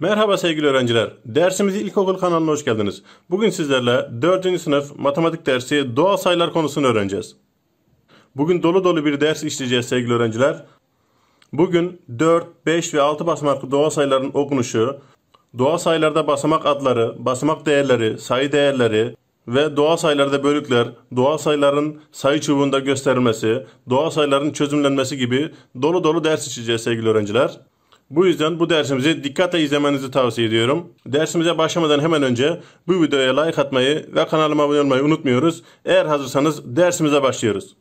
Merhaba sevgili öğrenciler. Dersimiz İlkokul kanalına hoş geldiniz. Bugün sizlerle 4. sınıf matematik dersi doğal sayılar konusunu öğreneceğiz. Bugün dolu dolu bir ders işleyeceğiz sevgili öğrenciler. Bugün 4, 5 ve 6 basamaklı doğal sayıların okunuşu, doğal sayılarda basamak adları, basamak değerleri, sayı değerleri ve doğal sayılarda bölükler, doğal sayıların sayı çubuğunda gösterilmesi, doğal sayıların çözümlenmesi gibi dolu dolu ders işleyeceğiz sevgili öğrenciler. Bu yüzden bu dersimizi dikkatle izlemenizi tavsiye ediyorum. Dersimize başlamadan hemen önce bu videoya like atmayı ve kanalıma abone olmayı unutmuyoruz. Eğer hazırsanız dersimize başlıyoruz.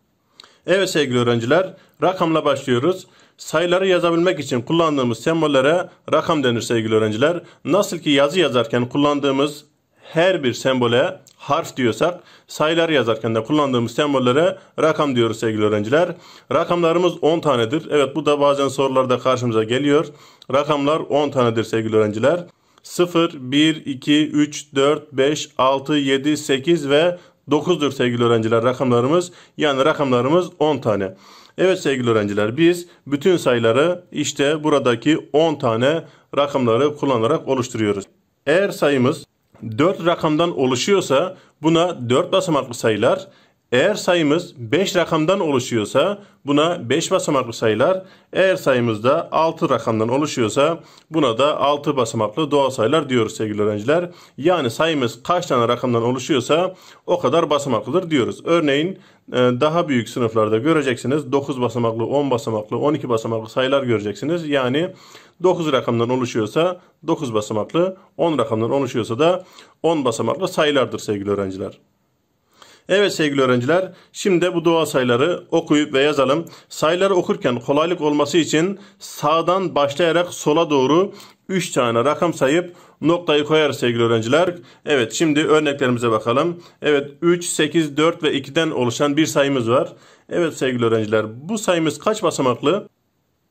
Evet sevgili öğrenciler, rakamla başlıyoruz. Sayıları yazabilmek için kullandığımız sembollere rakam denir sevgili öğrenciler. Nasıl ki yazı yazarken kullandığımız her bir sembole harf diyorsak sayılar yazarken de kullandığımız sembollere rakam diyoruz sevgili öğrenciler. Rakamlarımız 10 tanedir. Evet bu da bazen sorularda karşımıza geliyor. Rakamlar 10 tanedir sevgili öğrenciler. 0, 1, 2, 3, 4, 5, 6, 7, 8 ve 9'dur sevgili öğrenciler rakamlarımız. Yani rakamlarımız 10 tane. Evet sevgili öğrenciler biz bütün sayıları işte buradaki 10 tane rakamları kullanarak oluşturuyoruz. Eğer sayımız 4 rakamdan oluşuyorsa buna 4 basamaklı sayılar eğer sayımız 5 rakamdan oluşuyorsa buna 5 basamaklı sayılar, eğer sayımız da 6 rakamdan oluşuyorsa buna da 6 basamaklı doğal sayılar diyoruz sevgili öğrenciler. Yani sayımız kaç tane rakamdan oluşuyorsa o kadar basamaklıdır diyoruz. Örneğin e, daha büyük sınıflarda göreceksiniz 9 basamaklı, 10 basamaklı, 12 basamaklı sayılar göreceksiniz. Yani 9 rakamdan oluşuyorsa 9 basamaklı, 10 rakamdan oluşuyorsa da 10 basamaklı sayılardır sevgili öğrenciler. Evet sevgili öğrenciler, şimdi bu doğal sayıları okuyup ve yazalım. Sayıları okurken kolaylık olması için sağdan başlayarak sola doğru 3 tane rakam sayıp noktayı koyarız sevgili öğrenciler. Evet şimdi örneklerimize bakalım. Evet 3, 8, 4 ve 2'den oluşan bir sayımız var. Evet sevgili öğrenciler bu sayımız kaç basamaklı?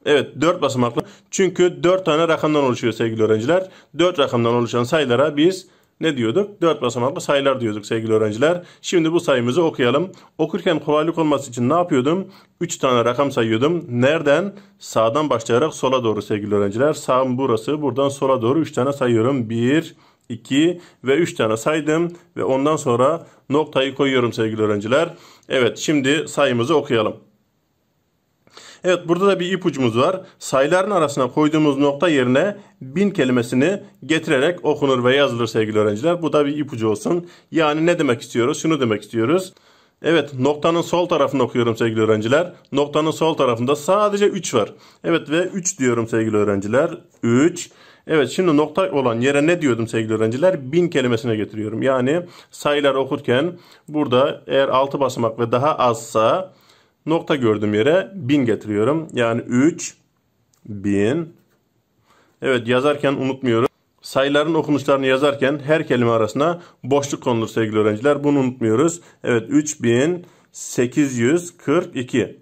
Evet 4 basamaklı. Çünkü 4 tane rakamdan oluşuyor sevgili öğrenciler. 4 rakamdan oluşan sayılara biz ne diyorduk? 4 basamaklı sayılar diyorduk sevgili öğrenciler. Şimdi bu sayımızı okuyalım. Okurken kolaylık olması için ne yapıyordum? 3 tane rakam sayıyordum. Nereden? Sağdan başlayarak sola doğru sevgili öğrenciler. Sağım burası. Buradan sola doğru 3 tane sayıyorum. 1, 2 ve 3 tane saydım. Ve ondan sonra noktayı koyuyorum sevgili öğrenciler. Evet şimdi sayımızı okuyalım. Evet burada da bir ipucumuz var. Sayıların arasına koyduğumuz nokta yerine bin kelimesini getirerek okunur ve yazılır sevgili öğrenciler. Bu da bir ipucu olsun. Yani ne demek istiyoruz? Şunu demek istiyoruz. Evet noktanın sol tarafını okuyorum sevgili öğrenciler. Noktanın sol tarafında sadece 3 var. Evet ve 3 diyorum sevgili öğrenciler. 3. Evet şimdi nokta olan yere ne diyordum sevgili öğrenciler? Bin kelimesine getiriyorum. Yani sayılar okurken burada eğer 6 basamak ve daha azsa Nokta gördüğüm yere 1000 getiriyorum. Yani 3 1000 Evet yazarken unutmuyorum. Sayıların okunuşlarını yazarken her kelime arasına boşluk konulur sevgili öğrenciler. Bunu unutmuyoruz. Evet 3842.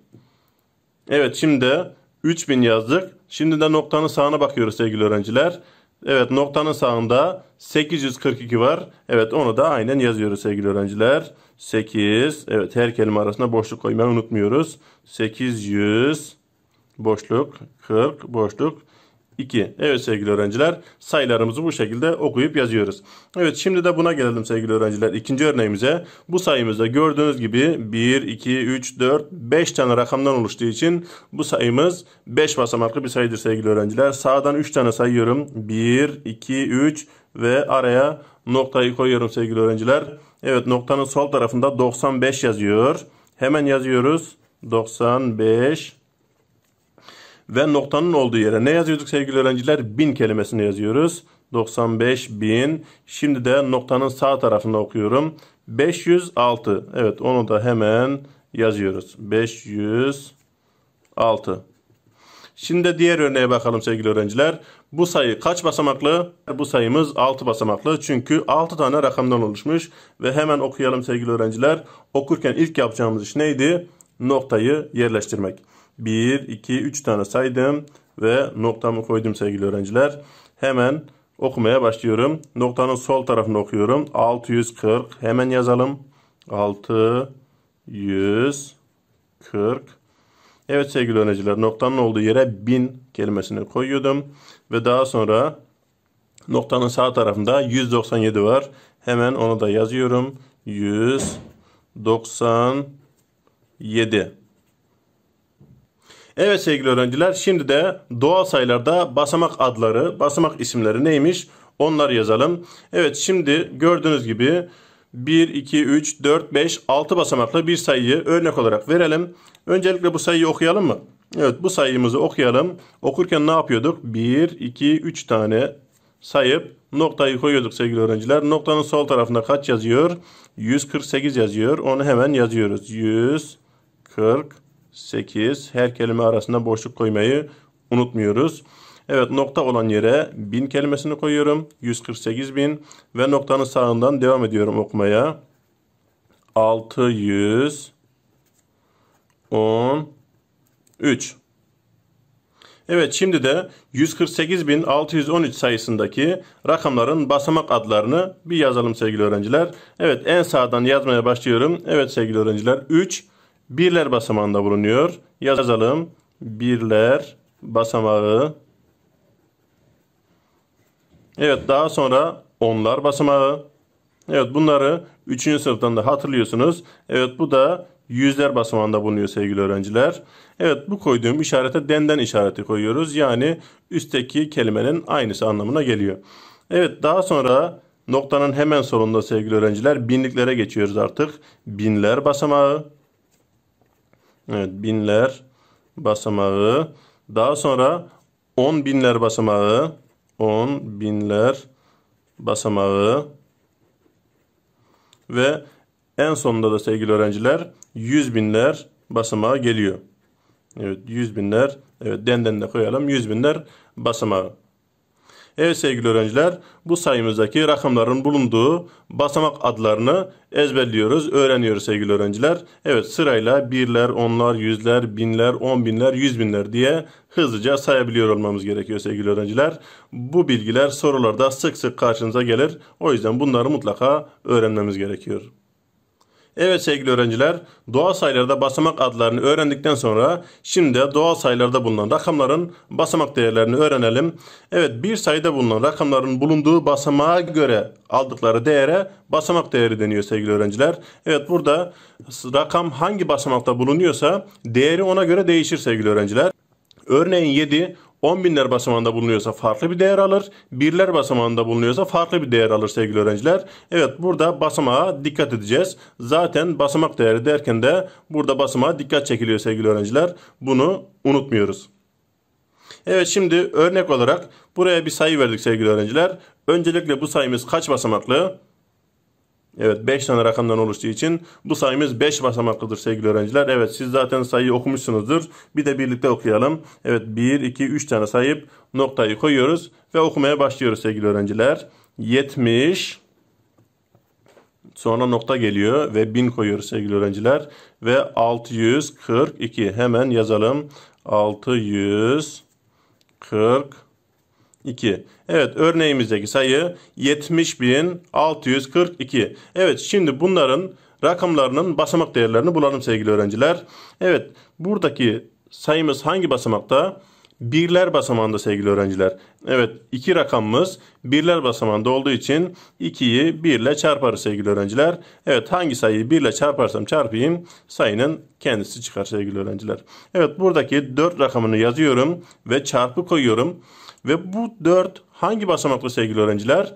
Evet şimdi 3000 yazdık. Şimdi de noktanın sağına bakıyoruz sevgili öğrenciler. Evet noktanın sağında 842 var. Evet onu da aynen yazıyoruz sevgili öğrenciler. 8 evet her kelime arasında boşluk koymayı unutmuyoruz. 800 boşluk 40 boşluk 2. Evet sevgili öğrenciler sayılarımızı bu şekilde okuyup yazıyoruz. Evet şimdi de buna gelelim sevgili öğrenciler. İkinci örneğimize bu sayımızda gördüğünüz gibi 1, 2, 3, 4, 5 tane rakamdan oluştuğu için bu sayımız 5 basamaklı bir sayıdır sevgili öğrenciler. Sağdan 3 tane sayıyorum. 1, 2, 3 ve araya noktayı koyuyorum sevgili öğrenciler. Evet noktanın sol tarafında 95 yazıyor. Hemen yazıyoruz. 95 ve noktanın olduğu yere ne yazıyorduk sevgili öğrenciler? Bin kelimesini yazıyoruz. 95 bin. Şimdi de noktanın sağ tarafında okuyorum. 506. Evet onu da hemen yazıyoruz. 506. Şimdi de diğer örneğe bakalım sevgili öğrenciler. Bu sayı kaç basamaklı? Bu sayımız 6 basamaklı. Çünkü 6 tane rakamdan oluşmuş. Ve hemen okuyalım sevgili öğrenciler. Okurken ilk yapacağımız iş neydi? Noktayı yerleştirmek. 1, 2, 3 tane saydım ve noktamı koydum sevgili öğrenciler. Hemen okumaya başlıyorum. Noktanın sol tarafını okuyorum. 640 hemen yazalım. 640 Evet sevgili öğrenciler noktanın olduğu yere 1000 kelimesini koyuyordum. Ve daha sonra noktanın sağ tarafında 197 var. Hemen onu da yazıyorum. 197 Evet sevgili öğrenciler şimdi de doğal sayılarda basamak adları, basamak isimleri neymiş onları yazalım. Evet şimdi gördüğünüz gibi 1, 2, 3, 4, 5, 6 basamaklı bir sayıyı örnek olarak verelim. Öncelikle bu sayıyı okuyalım mı? Evet bu sayımızı okuyalım. Okurken ne yapıyorduk? 1, 2, 3 tane sayıp noktayı koyuyorduk sevgili öğrenciler. Noktanın sol tarafında kaç yazıyor? 148 yazıyor. Onu hemen yazıyoruz. 148. 8. Her kelime arasında boşluk koymayı unutmuyoruz. Evet nokta olan yere 1000 kelimesini koyuyorum. 148.000 ve noktanın sağından devam ediyorum okumaya. 613. Evet şimdi de 148.613 sayısındaki rakamların basamak adlarını bir yazalım sevgili öğrenciler. Evet en sağdan yazmaya başlıyorum. Evet sevgili öğrenciler 3 birler basamağında bulunuyor. Yazalım. Birler basamağı. Evet daha sonra onlar basamağı. Evet bunları 3. sınıftan da hatırlıyorsunuz. Evet bu da yüzler basamağında bulunuyor sevgili öğrenciler. Evet bu koyduğum işarete denden işareti koyuyoruz. Yani üstteki kelimenin aynısı anlamına geliyor. Evet daha sonra noktanın hemen solunda sevgili öğrenciler binliklere geçiyoruz artık. Binler basamağı. Evet binler basamağı. Daha sonra on binler basamağı. on binler basamağı. Ve en sonunda da sevgili öğrenciler yüz binler basamağı geliyor. Evet yüz binler. Evet denden de koyalım yüz binler basamağı. Evet sevgili öğrenciler bu sayımızdaki rakamların bulunduğu basamak adlarını ezberliyoruz, öğreniyoruz sevgili öğrenciler. Evet sırayla birler, onlar, yüzler, binler, on binler, yüz binler diye hızlıca sayabiliyor olmamız gerekiyor sevgili öğrenciler. Bu bilgiler sorularda sık sık karşınıza gelir. O yüzden bunları mutlaka öğrenmemiz gerekiyor. Evet sevgili öğrenciler, doğal sayılarda basamak adlarını öğrendikten sonra şimdi de doğal sayılarda bulunan rakamların basamak değerlerini öğrenelim. Evet bir sayıda bulunan rakamların bulunduğu basamağa göre aldıkları değere basamak değeri deniyor sevgili öğrenciler. Evet burada rakam hangi basamakta bulunuyorsa değeri ona göre değişir sevgili öğrenciler. Örneğin 7 On binler basamağında bulunuyorsa farklı bir değer alır. Birler basamağında bulunuyorsa farklı bir değer alır sevgili öğrenciler. Evet burada basamağa dikkat edeceğiz. Zaten basamak değeri derken de burada basamağa dikkat çekiliyor sevgili öğrenciler. Bunu unutmuyoruz. Evet şimdi örnek olarak buraya bir sayı verdik sevgili öğrenciler. Öncelikle bu sayımız kaç basamaklı? Evet 5 tane rakamdan oluştuğu için bu sayımız 5 basamaklıdır sevgili öğrenciler. Evet siz zaten sayıyı okumuşsunuzdur. Bir de birlikte okuyalım. Evet 1, 2, 3 tane sayıp noktayı koyuyoruz ve okumaya başlıyoruz sevgili öğrenciler. 70 sonra nokta geliyor ve 1000 koyuyoruz sevgili öğrenciler. Ve 642 hemen yazalım. 642 2. Evet örneğimizdeki sayı 70.642. Evet şimdi bunların rakamlarının basamak değerlerini bulalım sevgili öğrenciler. Evet buradaki sayımız hangi basamakta? Birler basamağında sevgili öğrenciler. Evet iki rakamımız birler basamağında olduğu için 2'yi 1 ile çarparız sevgili öğrenciler. Evet hangi sayıyı 1 ile çarparsam çarpayım sayının kendisi çıkar sevgili öğrenciler. Evet buradaki 4 rakamını yazıyorum ve çarpı koyuyorum. Ve bu 4 hangi basamakta sevgili öğrenciler?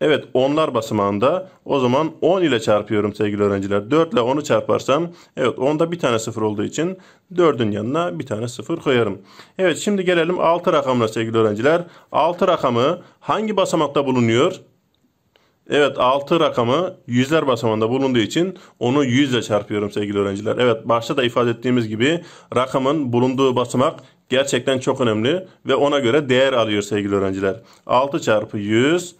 Evet onlar basamağında o zaman 10 ile çarpıyorum sevgili öğrenciler. 4 ile 10'u çarparsam evet onda bir tane 0 olduğu için 4'ün yanına bir tane 0 koyarım. Evet şimdi gelelim 6 rakamına sevgili öğrenciler. 6 rakamı hangi basamakta bulunuyor? Evet 6 rakamı yüzler basamağında bulunduğu için onu 100 ile çarpıyorum sevgili öğrenciler. Evet başta da ifade ettiğimiz gibi rakamın bulunduğu basamak gerçekten çok önemli ve ona göre değer alıyor sevgili öğrenciler. 6 çarpı 100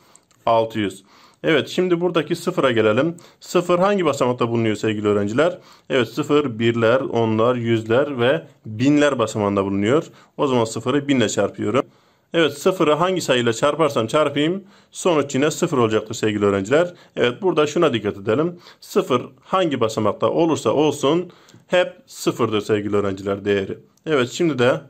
600. Evet şimdi buradaki sıfıra gelelim. Sıfır hangi basamakta bulunuyor sevgili öğrenciler? Evet sıfır birler, onlar, yüzler ve binler basamağında bulunuyor. O zaman sıfırı binle çarpıyorum. Evet sıfırı hangi sayıyla çarparsam çarpayım sonuç yine sıfır olacaktır sevgili öğrenciler. Evet burada şuna dikkat edelim. Sıfır hangi basamakta olursa olsun hep sıfırdır sevgili öğrenciler değeri. Evet şimdi de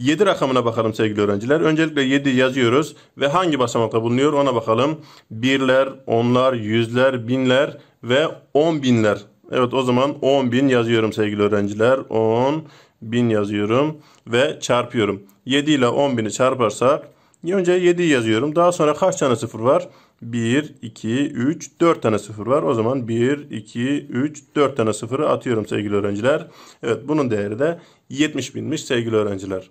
7 rakamına bakalım sevgili öğrenciler. Öncelikle 7 yazıyoruz ve hangi basamakta bulunuyor ona bakalım. Birler, onlar, yüzler, binler ve on binler. Evet o zaman 10 bin yazıyorum sevgili öğrenciler. 10 bin yazıyorum ve çarpıyorum. 7 ile 10 bini çarparsak önce 7 yazıyorum. Daha sonra kaç tane sıfır var? 1, 2, 3, 4 tane sıfır var. O zaman 1, 2, 3, 4 tane sıfırı atıyorum sevgili öğrenciler. Evet bunun değeri de 70 binmiş sevgili öğrenciler.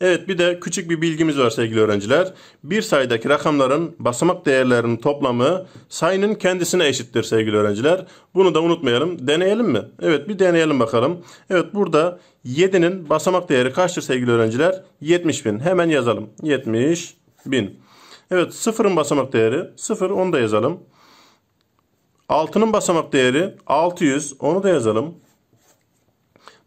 Evet bir de küçük bir bilgimiz var sevgili öğrenciler. Bir sayıdaki rakamların basamak değerlerinin toplamı sayının kendisine eşittir sevgili öğrenciler. Bunu da unutmayalım. Deneyelim mi? Evet bir deneyelim bakalım. Evet burada 7'nin basamak değeri kaçtır sevgili öğrenciler? 70 bin. Hemen yazalım. 70 bin. Evet 0'ın basamak değeri 0 onu da yazalım. 6'nın basamak değeri 600 onu da yazalım.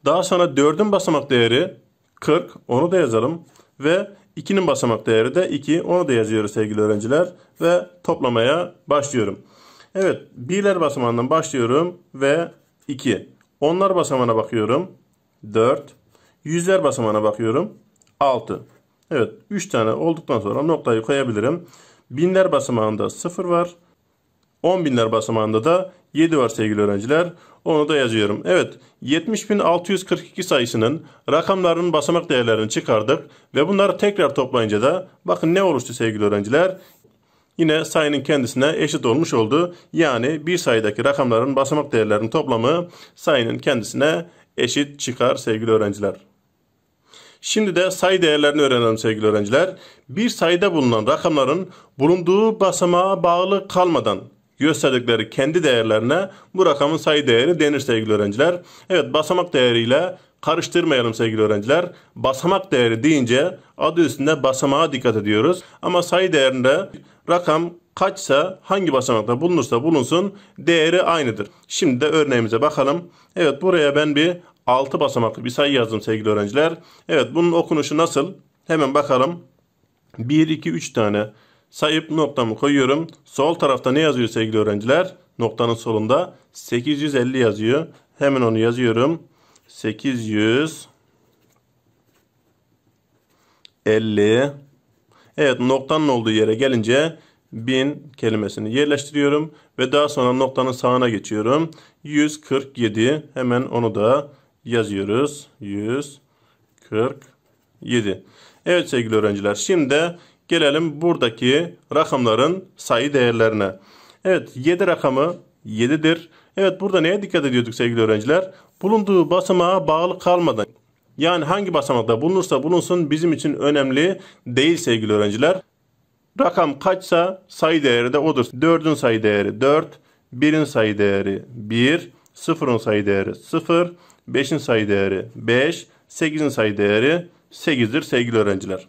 Daha sonra 4'ün basamak değeri 40 onu da yazalım ve 2'nin basamak değeri de 2 onu da yazıyoruz sevgili öğrenciler ve toplamaya başlıyorum. Evet birler basamağından başlıyorum ve 2. Onlar basamağına bakıyorum 4. Yüzler basamağına bakıyorum 6. Evet 3 tane olduktan sonra noktayı koyabilirim. Binler basamağında 0 var. 10 binler basamağında da 7 var sevgili öğrenciler. Onu da yazıyorum. Evet 70.642 sayısının rakamlarının basamak değerlerini çıkardık ve bunları tekrar toplayınca da bakın ne oluştu sevgili öğrenciler? Yine sayının kendisine eşit olmuş oldu. Yani bir sayıdaki rakamların basamak değerlerinin toplamı sayının kendisine eşit çıkar sevgili öğrenciler. Şimdi de sayı değerlerini öğrenelim sevgili öğrenciler. Bir sayıda bulunan rakamların bulunduğu basamağa bağlı kalmadan gösterdikleri kendi değerlerine bu rakamın sayı değeri denir sevgili öğrenciler. Evet basamak değeriyle karıştırmayalım sevgili öğrenciler. Basamak değeri deyince adı üstünde basamağa dikkat ediyoruz. Ama sayı değerinde rakam kaçsa hangi basamakta bulunursa bulunsun değeri aynıdır. Şimdi de örneğimize bakalım. Evet buraya ben bir 6 basamaklı bir sayı yazdım sevgili öğrenciler. Evet bunun okunuşu nasıl? Hemen bakalım. 1, 2, 3 tane sayıp noktamı koyuyorum. Sol tarafta ne yazıyor sevgili öğrenciler? Noktanın solunda 850 yazıyor. Hemen onu yazıyorum. 850. Evet noktanın olduğu yere gelince 1000 kelimesini yerleştiriyorum ve daha sonra noktanın sağına geçiyorum. 147 hemen onu da yazıyoruz. 147. Evet sevgili öğrenciler şimdi Gelelim buradaki rakamların sayı değerlerine. Evet 7 rakamı 7'dir. Evet burada neye dikkat ediyorduk sevgili öğrenciler? Bulunduğu basamağa bağlı kalmadan yani hangi basamakta bulunursa bulunsun bizim için önemli değil sevgili öğrenciler. Rakam kaçsa sayı değeri de odur. 4'ün sayı değeri 4, 1'in sayı değeri 1, 0'ın sayı değeri 0, 5'in sayı değeri 5, 8'in sayı değeri 8'dir sevgili öğrenciler.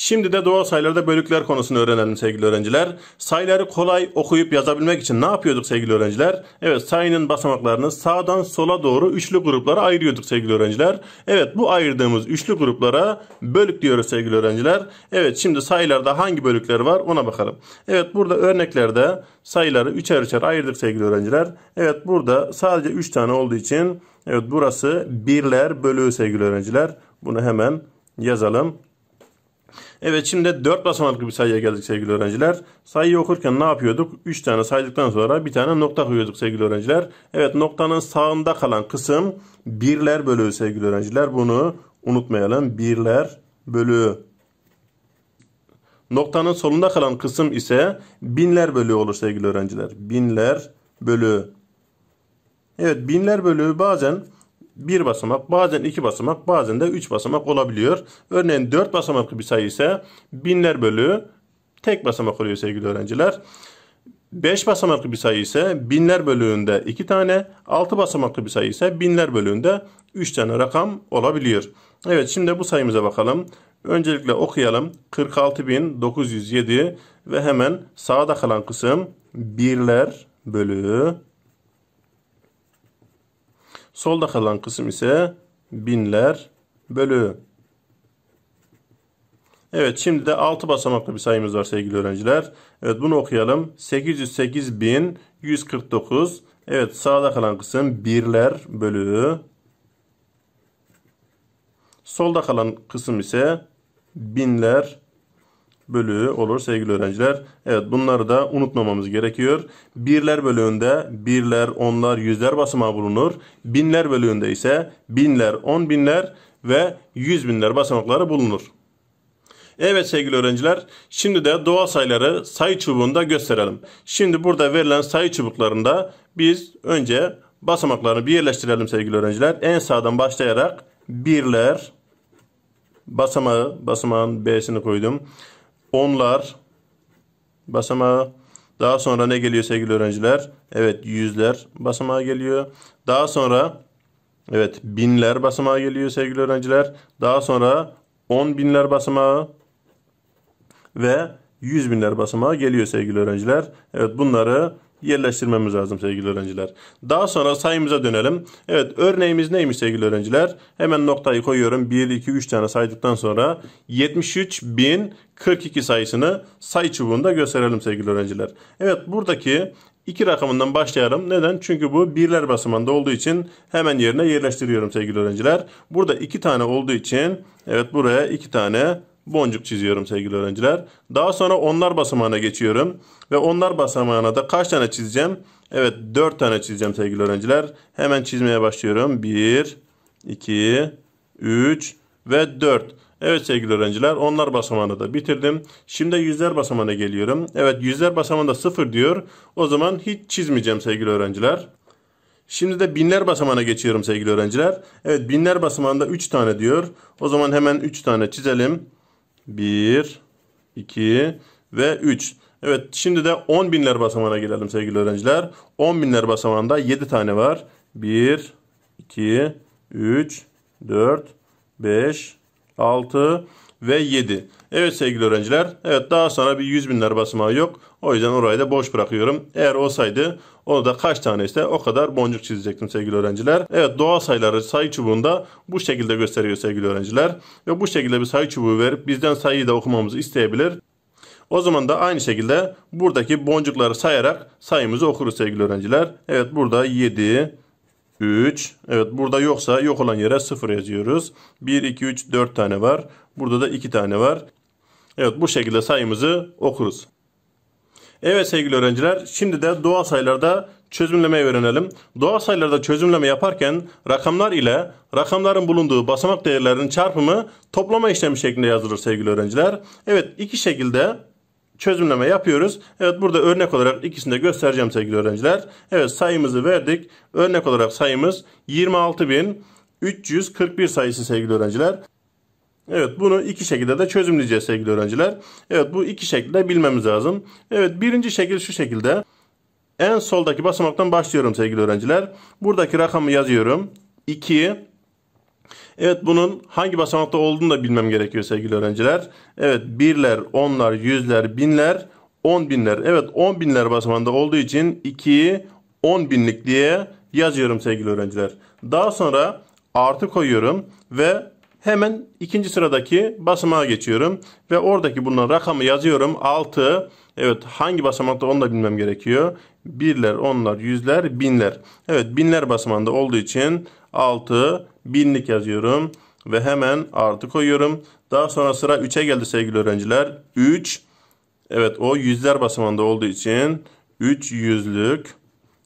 Şimdi de doğal sayılarda bölükler konusunu öğrenelim sevgili öğrenciler. Sayıları kolay okuyup yazabilmek için ne yapıyorduk sevgili öğrenciler? Evet sayının basamaklarını sağdan sola doğru üçlü gruplara ayırıyorduk sevgili öğrenciler. Evet bu ayırdığımız üçlü gruplara bölük diyoruz sevgili öğrenciler. Evet şimdi sayılarda hangi bölükler var ona bakalım. Evet burada örneklerde sayıları üçer üçer ayırdık sevgili öğrenciler. Evet burada sadece üç tane olduğu için evet burası birler bölüğü sevgili öğrenciler. Bunu hemen yazalım. Evet şimdi 4 basamaklı bir sayıya geldik sevgili öğrenciler. Sayıyı okurken ne yapıyorduk? 3 tane saydıktan sonra bir tane nokta koyuyorduk sevgili öğrenciler. Evet noktanın sağında kalan kısım birler bölüğü sevgili öğrenciler. Bunu unutmayalım. Birler bölüğü. Noktanın solunda kalan kısım ise binler bölüğü olur sevgili öğrenciler. Binler bölüğü. Evet binler bölüğü bazen bir basamak, bazen iki basamak, bazen de üç basamak olabiliyor. Örneğin dört basamaklı bir sayı ise binler bölü tek basamak oluyor sevgili öğrenciler. 5 basamaklı bir sayı ise binler bölüğünde 2 tane, 6 basamaklı bir sayı ise binler bölüğünde 3 tane rakam olabiliyor. Evet şimdi bu sayımıza bakalım. Öncelikle okuyalım. 46.907 ve hemen sağda kalan kısım birler bölüğü Solda kalan kısım ise binler bölü. Evet şimdi de 6 basamaklı bir sayımız var sevgili öğrenciler. Evet bunu okuyalım. 808.149. Evet sağda kalan kısım birler bölü. Solda kalan kısım ise binler bölüğü olur sevgili öğrenciler. Evet bunları da unutmamamız gerekiyor. Birler bölüğünde birler, onlar, yüzler basamağı bulunur. Binler bölüğünde ise binler, on binler ve yüz binler basamakları bulunur. Evet sevgili öğrenciler, şimdi de doğal sayıları sayı çubuğunda gösterelim. Şimdi burada verilen sayı çubuklarında biz önce basamaklarını bir yerleştirelim sevgili öğrenciler. En sağdan başlayarak birler basamağı, basamağın B'sini koydum onlar basamağı. Daha sonra ne geliyor sevgili öğrenciler? Evet yüzler basamağı geliyor. Daha sonra evet binler basamağı geliyor sevgili öğrenciler. Daha sonra on binler basamağı ve yüz binler basamağı geliyor sevgili öğrenciler. Evet bunları yerleştirmemiz lazım sevgili öğrenciler. Daha sonra sayımıza dönelim. Evet örneğimiz neymiş sevgili öğrenciler? Hemen noktayı koyuyorum. 1, 2, 3 tane saydıktan sonra 73.042 sayısını sayı çubuğunda gösterelim sevgili öğrenciler. Evet buradaki iki rakamından başlayalım. Neden? Çünkü bu birler basamanda olduğu için hemen yerine yerleştiriyorum sevgili öğrenciler. Burada iki tane olduğu için evet buraya iki tane boncuk çiziyorum sevgili öğrenciler. Daha sonra onlar basamağına geçiyorum. Ve onlar basamağına da kaç tane çizeceğim? Evet 4 tane çizeceğim sevgili öğrenciler. Hemen çizmeye başlıyorum. 1, 2, 3 ve 4. Evet sevgili öğrenciler onlar basamağını da bitirdim. Şimdi yüzler basamağına geliyorum. Evet yüzler basamağında 0 diyor. O zaman hiç çizmeyeceğim sevgili öğrenciler. Şimdi de binler basamağına geçiyorum sevgili öğrenciler. Evet binler basamağında 3 tane diyor. O zaman hemen 3 tane çizelim. 1, 2 ve 3. Evet şimdi de 10 binler basamağına gelelim sevgili öğrenciler. 10 binler basamağında 7 tane var. 1, 2, 3, 4, 5, 6, ve 7. Evet sevgili öğrenciler. Evet daha sonra bir 100 binler basamağı yok. O yüzden orayı da boş bırakıyorum. Eğer olsaydı onu da kaç tane ise o kadar boncuk çizecektim sevgili öğrenciler. Evet doğal sayıları sayı çubuğunda bu şekilde gösteriyor sevgili öğrenciler. Ve bu şekilde bir sayı çubuğu verip bizden sayıyı da okumamızı isteyebilir. O zaman da aynı şekilde buradaki boncukları sayarak sayımızı okuruz sevgili öğrenciler. Evet burada 7, 3. Evet burada yoksa yok olan yere 0 yazıyoruz. 1, 2, 3, 4 tane var. Burada da 2 tane var. Evet bu şekilde sayımızı okuruz. Evet sevgili öğrenciler şimdi de doğal sayılarda çözümlemeyi öğrenelim. Doğal sayılarda çözümleme yaparken rakamlar ile rakamların bulunduğu basamak değerlerinin çarpımı toplama işlemi şeklinde yazılır sevgili öğrenciler. Evet iki şekilde çözümleme yapıyoruz. Evet burada örnek olarak ikisini de göstereceğim sevgili öğrenciler. Evet sayımızı verdik. Örnek olarak sayımız 26.341 sayısı sevgili öğrenciler. Evet bunu iki şekilde de çözümleyeceğiz sevgili öğrenciler. Evet bu iki şekilde bilmemiz lazım. Evet birinci şekil şu şekilde. En soldaki basamaktan başlıyorum sevgili öğrenciler. Buradaki rakamı yazıyorum. 2. Evet bunun hangi basamakta olduğunu da bilmem gerekiyor sevgili öğrenciler. Evet birler, onlar, yüzler, binler, on binler. Evet on binler basamağında olduğu için 2'yi on binlik diye yazıyorum sevgili öğrenciler. Daha sonra artı koyuyorum ve Hemen ikinci sıradaki basamağa geçiyorum ve oradaki bulunan rakamı yazıyorum. 6. Evet hangi basamakta onu da bilmem gerekiyor. Birler, onlar, yüzler, binler. Evet binler basamağında olduğu için 6 binlik yazıyorum ve hemen artı koyuyorum. Daha sonra sıra 3'e geldi sevgili öğrenciler. 3 evet o yüzler basamağında olduğu için 3 yüzlük.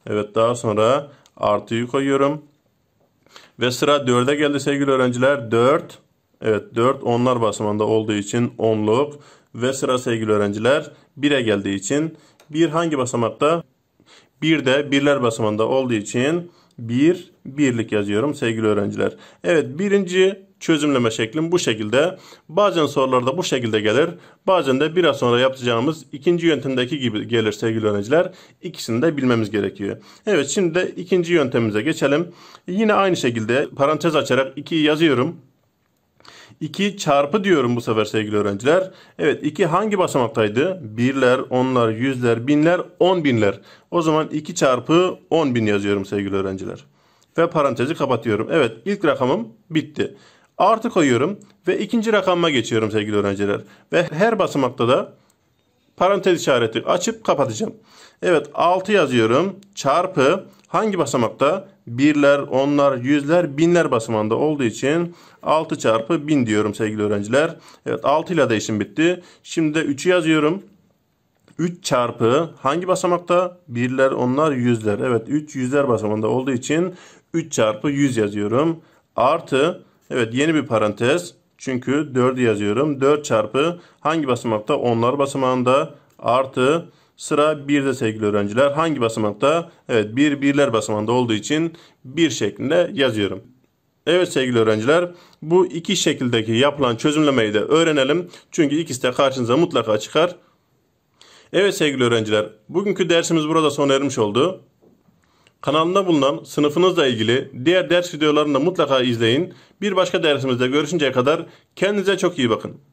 Evet daha sonra artıyı koyuyorum. Ve sıra dörde geldi sevgili öğrenciler. Dört. Evet dört onlar basamanda olduğu için onluk. Ve sıra sevgili öğrenciler bire geldiği için bir hangi basamakta? Bir de birler basamanda olduğu için bir birlik yazıyorum sevgili öğrenciler. Evet birinci çözümleme şeklim bu şekilde. Bazen sorularda bu şekilde gelir. Bazen de biraz sonra yapacağımız ikinci yöntemdeki gibi gelir sevgili öğrenciler. İkisini de bilmemiz gerekiyor. Evet şimdi de ikinci yöntemimize geçelim. Yine aynı şekilde parantez açarak 2'yi yazıyorum. 2 çarpı diyorum bu sefer sevgili öğrenciler. Evet 2 hangi basamaktaydı? Birler, onlar, yüzler, binler, on binler. O zaman 2 çarpı on bin yazıyorum sevgili öğrenciler. Ve parantezi kapatıyorum. Evet ilk rakamım bitti artı koyuyorum ve ikinci rakama geçiyorum sevgili öğrenciler. Ve her basamakta da parantez işareti açıp kapatacağım. Evet 6 yazıyorum çarpı hangi basamakta? Birler, onlar, yüzler, binler basamanda olduğu için 6 çarpı 1000 diyorum sevgili öğrenciler. Evet 6 ile de işim bitti. Şimdi de 3'ü yazıyorum. 3 çarpı hangi basamakta? Birler, onlar, yüzler. Evet 3 yüzler basamanda olduğu için 3 çarpı 100 yazıyorum. Artı Evet yeni bir parantez. Çünkü 4'ü yazıyorum. 4 çarpı hangi basamakta? Onlar basamağında artı sıra 1'de sevgili öğrenciler. Hangi basamakta? Evet 1 bir, birler basamağında olduğu için 1 şeklinde yazıyorum. Evet sevgili öğrenciler bu iki şekildeki yapılan çözümlemeyi de öğrenelim. Çünkü ikisi de karşınıza mutlaka çıkar. Evet sevgili öğrenciler bugünkü dersimiz burada sona ermiş oldu. Kanalında bulunan sınıfınızla ilgili diğer ders videolarını da mutlaka izleyin. Bir başka dersimizde görüşünceye kadar kendinize çok iyi bakın.